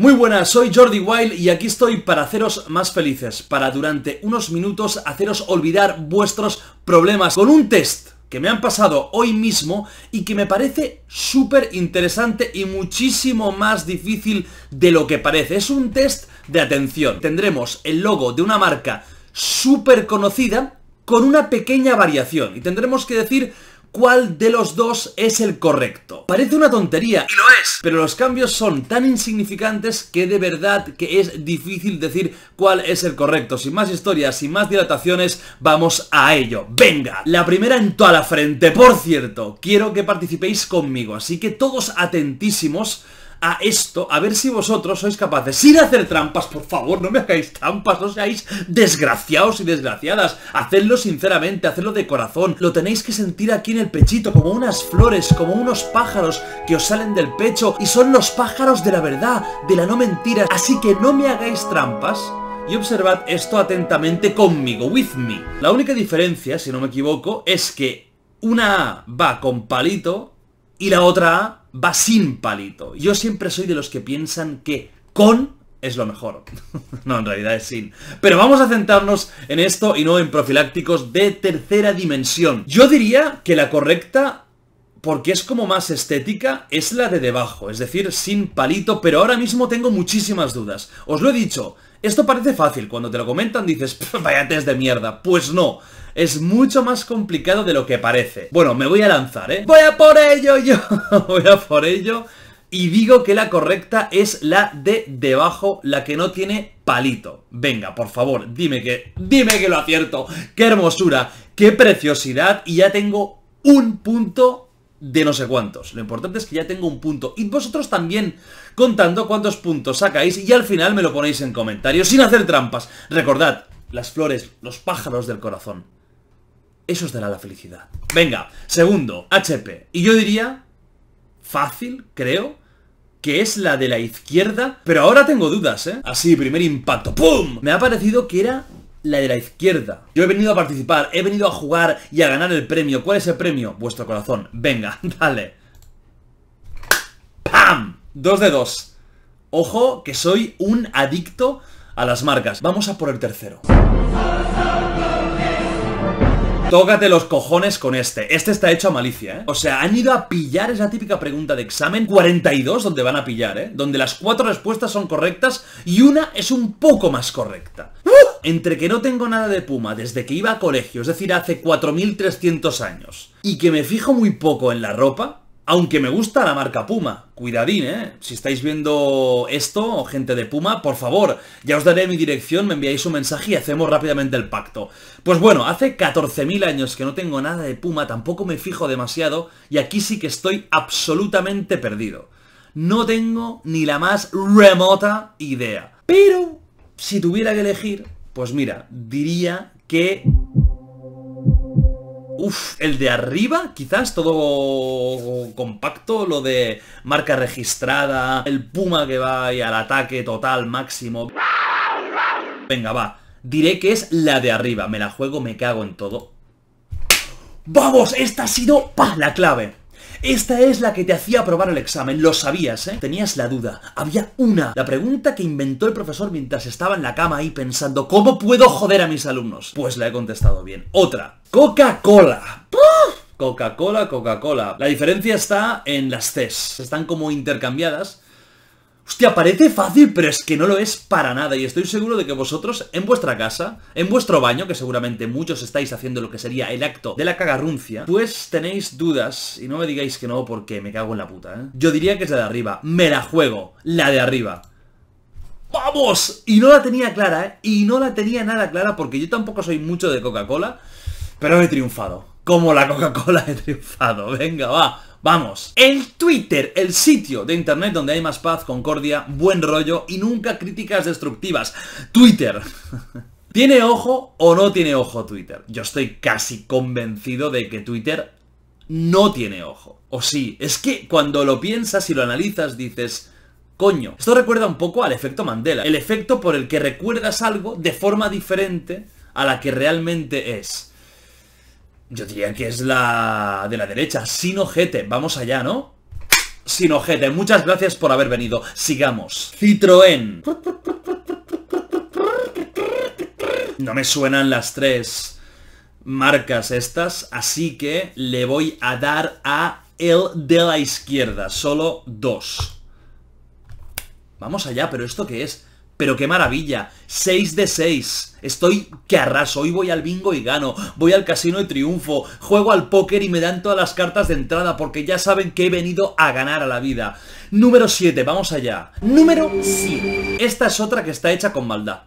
Muy buenas, soy Jordi Wild y aquí estoy para haceros más felices, para durante unos minutos haceros olvidar vuestros problemas con un test que me han pasado hoy mismo y que me parece súper interesante y muchísimo más difícil de lo que parece. Es un test de atención. Tendremos el logo de una marca súper conocida con una pequeña variación y tendremos que decir cuál de los dos es el correcto. Parece una tontería, y lo es, pero los cambios son tan insignificantes que de verdad que es difícil decir cuál es el correcto. Sin más historias, sin más dilataciones, vamos a ello. ¡Venga! La primera en toda la frente, por cierto, quiero que participéis conmigo, así que todos atentísimos a esto, a ver si vosotros sois capaces. Sin hacer trampas, por favor, no me hagáis trampas, no seáis desgraciados y desgraciadas. Hacedlo sinceramente, hacedlo de corazón. Lo tenéis que sentir aquí en el pechito, como unas flores, como unos pájaros que os salen del pecho. Y son los pájaros de la verdad, de la no mentira. Así que no me hagáis trampas y observad esto atentamente conmigo, with me. La única diferencia, si no me equivoco, es que una A va con palito y la otra A va sin palito. Yo siempre soy de los que piensan que con es lo mejor. no, en realidad es sin. Pero vamos a centrarnos en esto y no en profilácticos de tercera dimensión. Yo diría que la correcta, porque es como más estética, es la de debajo, es decir, sin palito, pero ahora mismo tengo muchísimas dudas. Os lo he dicho, esto parece fácil, cuando te lo comentan dices, vaya test de mierda. Pues no, es mucho más complicado de lo que parece. Bueno, me voy a lanzar, ¿eh? ¡Voy a por ello yo! voy a por ello. Y digo que la correcta es la de debajo, la que no tiene palito. Venga, por favor, dime que... ¡Dime que lo acierto! ¡Qué hermosura! ¡Qué preciosidad! Y ya tengo un punto de no sé cuántos. Lo importante es que ya tengo un punto. Y vosotros también contando cuántos puntos sacáis y al final me lo ponéis en comentarios sin hacer trampas. Recordad, las flores, los pájaros del corazón. Eso os dará la felicidad. Venga, segundo, HP. Y yo diría, fácil, creo, que es la de la izquierda, pero ahora tengo dudas, ¿eh? Así, primer impacto, ¡pum! Me ha parecido que era la de la izquierda. Yo he venido a participar, he venido a jugar y a ganar el premio. ¿Cuál es el premio? Vuestro corazón. Venga, dale. ¡Pam! Dos de dos. Ojo, que soy un adicto a las marcas. Vamos a por el tercero. Tócate los cojones con este. Este está hecho a malicia, ¿eh? O sea, han ido a pillar esa típica pregunta de examen 42 donde van a pillar, ¿eh? Donde las cuatro respuestas son correctas y una es un poco más correcta. ¡Uh! Entre que no tengo nada de Puma desde que iba a colegio, es decir, hace 4.300 años, y que me fijo muy poco en la ropa, aunque me gusta la marca Puma, cuidadín, ¿eh? Si estáis viendo esto, gente de Puma, por favor, ya os daré mi dirección, me enviáis un mensaje y hacemos rápidamente el pacto. Pues bueno, hace 14.000 años que no tengo nada de Puma, tampoco me fijo demasiado, y aquí sí que estoy absolutamente perdido. No tengo ni la más remota idea. Pero, si tuviera que elegir, pues mira, diría que Uf, el de arriba, quizás todo compacto, lo de marca registrada, el puma que va y al ataque total máximo. Venga, va. Diré que es la de arriba. Me la juego, me cago en todo. ¡Vamos! Esta ha sido la clave. Esta es la que te hacía aprobar el examen, lo sabías, ¿eh? Tenías la duda. Había una, la pregunta que inventó el profesor mientras estaba en la cama ahí pensando, ¿cómo puedo joder a mis alumnos? Pues la he contestado bien. Otra, Coca-Cola. Coca-Cola, Coca-Cola. La diferencia está en las Cs. Están como intercambiadas Hostia, parece fácil, pero es que no lo es para nada y estoy seguro de que vosotros en vuestra casa, en vuestro baño, que seguramente muchos estáis haciendo lo que sería el acto de la cagarruncia, pues tenéis dudas y no me digáis que no porque me cago en la puta, ¿eh? Yo diría que es la de arriba, me la juego, la de arriba. ¡Vamos! Y no la tenía clara, ¿eh? Y no la tenía nada clara porque yo tampoco soy mucho de Coca-Cola, pero he triunfado. Como la Coca-Cola he triunfado. Venga, va. Vamos, el Twitter, el sitio de internet donde hay más paz, concordia, buen rollo y nunca críticas destructivas. Twitter. ¿Tiene ojo o no tiene ojo Twitter? Yo estoy casi convencido de que Twitter no tiene ojo. O sí, es que cuando lo piensas y lo analizas dices... Coño, esto recuerda un poco al efecto Mandela, el efecto por el que recuerdas algo de forma diferente a la que realmente es. Yo diría que es la de la derecha. Sin ojete. Vamos allá, ¿no? Sin ojete. Muchas gracias por haber venido. Sigamos. Citroën. No me suenan las tres marcas estas, así que le voy a dar a el de la izquierda. Solo dos. Vamos allá, pero ¿esto qué es? Pero qué maravilla. 6 de 6. Estoy que arraso. Hoy voy al bingo y gano. Voy al casino y triunfo. Juego al póker y me dan todas las cartas de entrada porque ya saben que he venido a ganar a la vida. Número 7. Vamos allá. Número 7. Esta es otra que está hecha con maldad.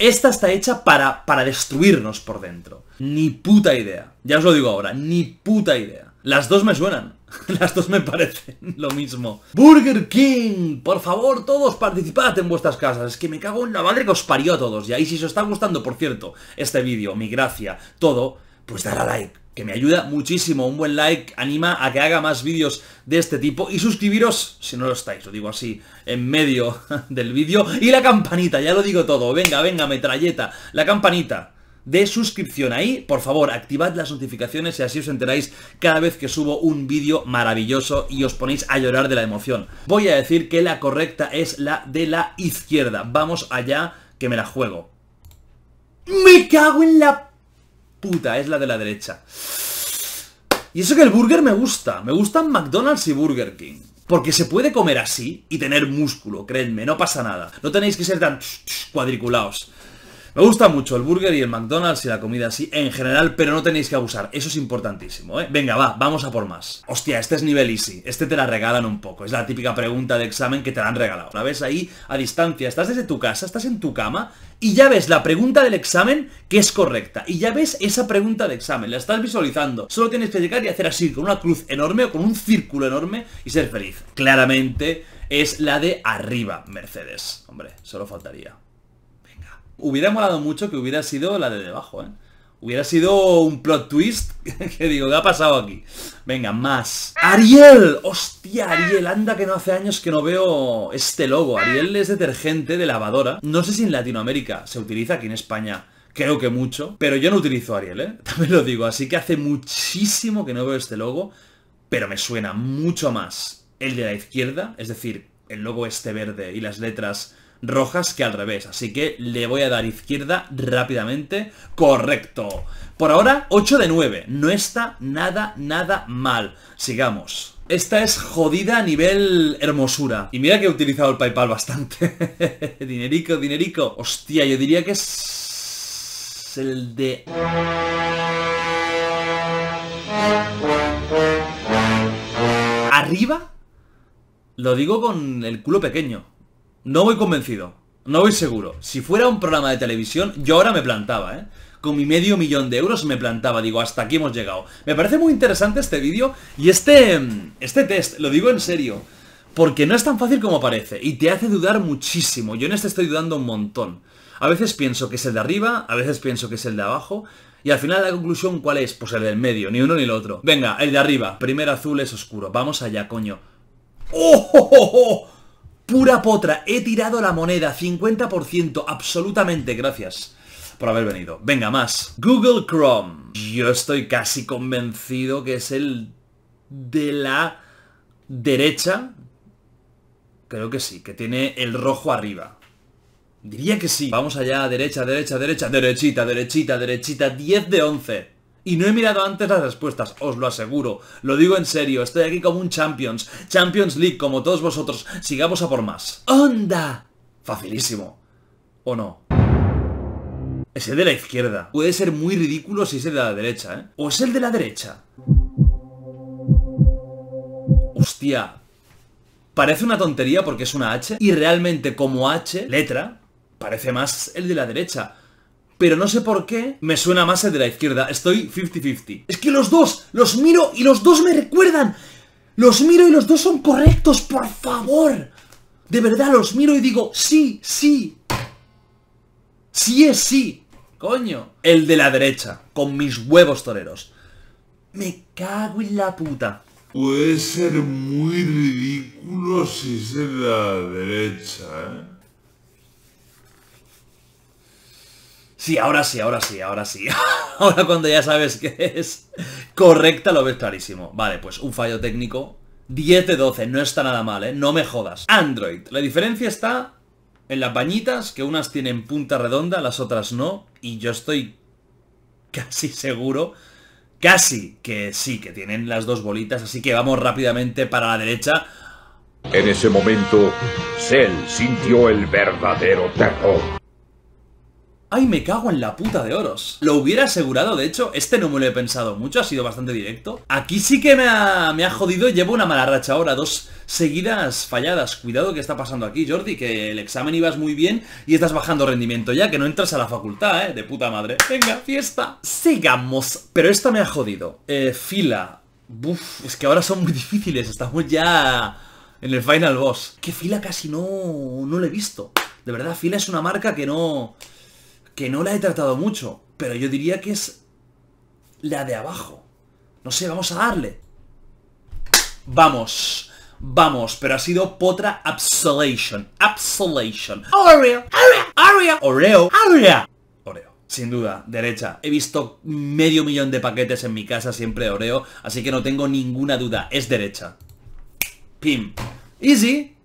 Esta está hecha para, para destruirnos por dentro. Ni puta idea. Ya os lo digo ahora. Ni puta idea. Las dos me suenan. Las dos me parecen lo mismo. Burger King, por favor, todos participad en vuestras casas. Es que me cago en la madre que os parió a todos. Y ahí si os está gustando, por cierto, este vídeo, mi gracia, todo, pues dar a like que me ayuda muchísimo. Un buen like anima a que haga más vídeos de este tipo y suscribiros si no lo estáis, lo digo así, en medio del vídeo. Y la campanita, ya lo digo todo, venga, venga, metralleta, la campanita de suscripción ahí. Por favor, activad las notificaciones y así os enteráis cada vez que subo un vídeo maravilloso y os ponéis a llorar de la emoción. Voy a decir que la correcta es la de la izquierda. Vamos allá, que me la juego. ¡Me cago en la puta! Es la de la derecha. Y eso que el burger me gusta. Me gustan McDonald's y Burger King. Porque se puede comer así y tener músculo, creedme, no pasa nada. No tenéis que ser tan cuadriculados. Me gusta mucho el burger y el McDonald's y la comida así en general, pero no tenéis que abusar. Eso es importantísimo, ¿eh? Venga, va, vamos a por más. Hostia, este es nivel easy. Este te la regalan un poco. Es la típica pregunta de examen que te la han regalado. La ves ahí a distancia. Estás desde tu casa, estás en tu cama y ya ves la pregunta del examen que es correcta. Y ya ves esa pregunta de examen. La estás visualizando. Solo tienes que llegar y hacer así, con una cruz enorme o con un círculo enorme y ser feliz. Claramente es la de arriba, Mercedes. Hombre, solo faltaría. Hubiera molado mucho que hubiera sido la de debajo, ¿eh? Hubiera sido un plot twist que digo, ¿qué ha pasado aquí? Venga, más. ¡Ariel! ¡Hostia, Ariel! Anda que no hace años que no veo este logo. Ariel es detergente de lavadora. No sé si en Latinoamérica se utiliza aquí en España creo que mucho, pero yo no utilizo Ariel, ¿eh? también lo digo, así que hace muchísimo que no veo este logo, pero me suena mucho más el de la izquierda, es decir, el logo este verde y las letras rojas que al revés. Así que le voy a dar izquierda rápidamente. Correcto. Por ahora, 8 de 9. No está nada, nada mal. Sigamos. Esta es jodida a nivel hermosura. Y mira que he utilizado el Paypal bastante. dinerico, dinerico. Hostia, yo diría que es el de... Arriba. Lo digo con el culo pequeño. No voy convencido. No voy seguro. Si fuera un programa de televisión, yo ahora me plantaba, ¿eh? Con mi medio millón de euros me plantaba, digo, hasta aquí hemos llegado. Me parece muy interesante este vídeo y este, este test, lo digo en serio, porque no es tan fácil como parece y te hace dudar muchísimo. Yo en este estoy dudando un montón. A veces pienso que es el de arriba, a veces pienso que es el de abajo, y al final la conclusión, ¿cuál es? Pues el del medio, ni uno ni el otro. Venga, el de arriba, primer azul es oscuro. Vamos allá, coño. ¡Oh! oh, oh! oh! Pura potra, he tirado la moneda, 50%, absolutamente, gracias por haber venido. Venga, más. Google Chrome. Yo estoy casi convencido que es el de la derecha. Creo que sí, que tiene el rojo arriba. Diría que sí. Vamos allá, derecha, derecha, derecha, derechita, derechita, derechita, 10 de 11. Y no he mirado antes las respuestas, os lo aseguro. Lo digo en serio, estoy aquí como un Champions. Champions League, como todos vosotros. Sigamos a por más. ¡Onda! Facilísimo. ¿O no? Es el de la izquierda. Puede ser muy ridículo si es el de la derecha, ¿eh? ¿O es el de la derecha? Hostia. Parece una tontería porque es una H. Y realmente como H, letra, parece más el de la derecha pero no sé por qué me suena más el de la izquierda. Estoy 50-50. Es que los dos, los miro y los dos me recuerdan. Los miro y los dos son correctos, por favor. De verdad, los miro y digo, sí, sí. Sí es sí. Coño. El de la derecha, con mis huevos toreros. Me cago en la puta. Puede ser muy ridículo si es de la derecha, ¿eh? Sí, ahora sí, ahora sí, ahora sí. ahora cuando ya sabes que es correcta lo ves clarísimo. Vale, pues un fallo técnico. 10 de 12, no está nada mal, ¿eh? No me jodas. Android. La diferencia está en las bañitas, que unas tienen punta redonda, las otras no. Y yo estoy casi seguro, casi que sí, que tienen las dos bolitas. Así que vamos rápidamente para la derecha. En ese momento, Cell sintió el verdadero terror. ¡Ay, me cago en la puta de oros! Lo hubiera asegurado, de hecho, este no me lo he pensado mucho, ha sido bastante directo. Aquí sí que me ha, me ha jodido, llevo una mala racha ahora, dos seguidas falladas. Cuidado que está pasando aquí, Jordi, que el examen ibas muy bien y estás bajando rendimiento ya, que no entras a la facultad, ¿eh? De puta madre. Venga, fiesta. Sigamos. Pero esta me ha jodido. Eh, fila. Buf, es que ahora son muy difíciles, estamos ya en el final boss. Que fila casi no, no lo he visto. De verdad, fila es una marca que no que no la he tratado mucho, pero yo diría que es la de abajo. No sé, vamos a darle. Vamos, vamos, pero ha sido Potra Absolation. Absolation. Oreo, Oreo, Oreo, Oreo. Oreo. Sin duda, derecha. He visto medio millón de paquetes en mi casa siempre Oreo, así que no tengo ninguna duda. Es derecha. Pim. Easy.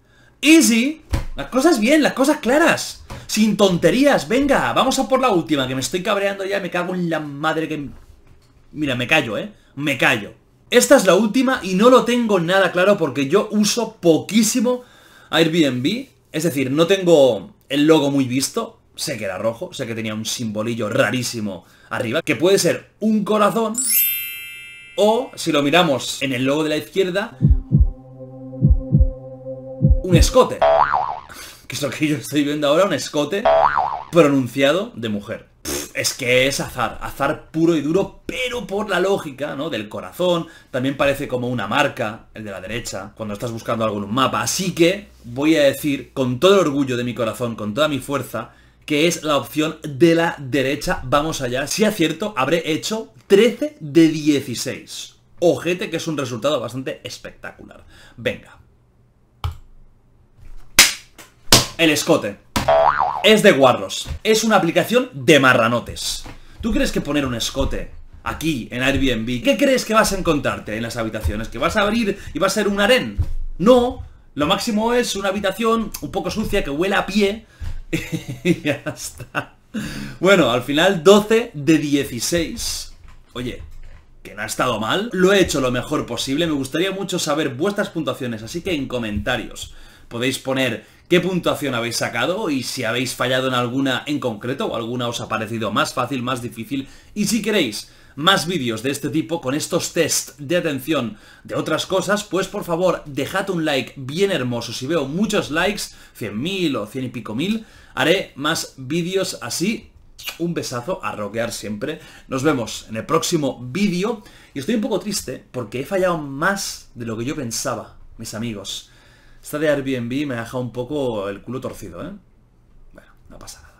Easy. Las cosas bien, las cosas claras. Sin tonterías, venga, vamos a por la última, que me estoy cabreando ya, me cago en la madre que... Mira, me callo, ¿eh? Me callo. Esta es la última y no lo tengo nada claro porque yo uso poquísimo Airbnb. Es decir, no tengo el logo muy visto. Sé que era rojo, sé que tenía un simbolillo rarísimo arriba, que puede ser un corazón o, si lo miramos en el logo de la izquierda, un escote que es lo que yo estoy viendo ahora, un escote pronunciado de mujer. es que es azar, azar puro y duro, pero por la lógica, ¿no? Del corazón, también parece como una marca, el de la derecha, cuando estás buscando algún mapa. Así que voy a decir, con todo el orgullo de mi corazón, con toda mi fuerza, que es la opción de la derecha. Vamos allá. Si acierto, habré hecho 13 de 16. Ojete, que es un resultado bastante espectacular. Venga, el escote. Es de Warros. Es una aplicación de marranotes. ¿Tú crees que poner un escote aquí, en Airbnb, qué crees que vas a encontrarte en las habitaciones? ¿Que vas a abrir y va a ser un harén? No. Lo máximo es una habitación un poco sucia que huele a pie. y ya está. Bueno, al final 12 de 16. Oye, que no ha estado mal. Lo he hecho lo mejor posible. Me gustaría mucho saber vuestras puntuaciones, así que en comentarios podéis poner qué puntuación habéis sacado y si habéis fallado en alguna en concreto o alguna os ha parecido más fácil, más difícil. Y si queréis más vídeos de este tipo con estos test de atención de otras cosas, pues por favor dejad un like bien hermoso. Si veo muchos likes, 100.000 o 100 y pico mil, haré más vídeos así. Un besazo a roquear siempre. Nos vemos en el próximo vídeo. Y estoy un poco triste porque he fallado más de lo que yo pensaba, mis amigos. Esta de Airbnb me ha dejado un poco el culo torcido, ¿eh? Bueno, no pasa nada.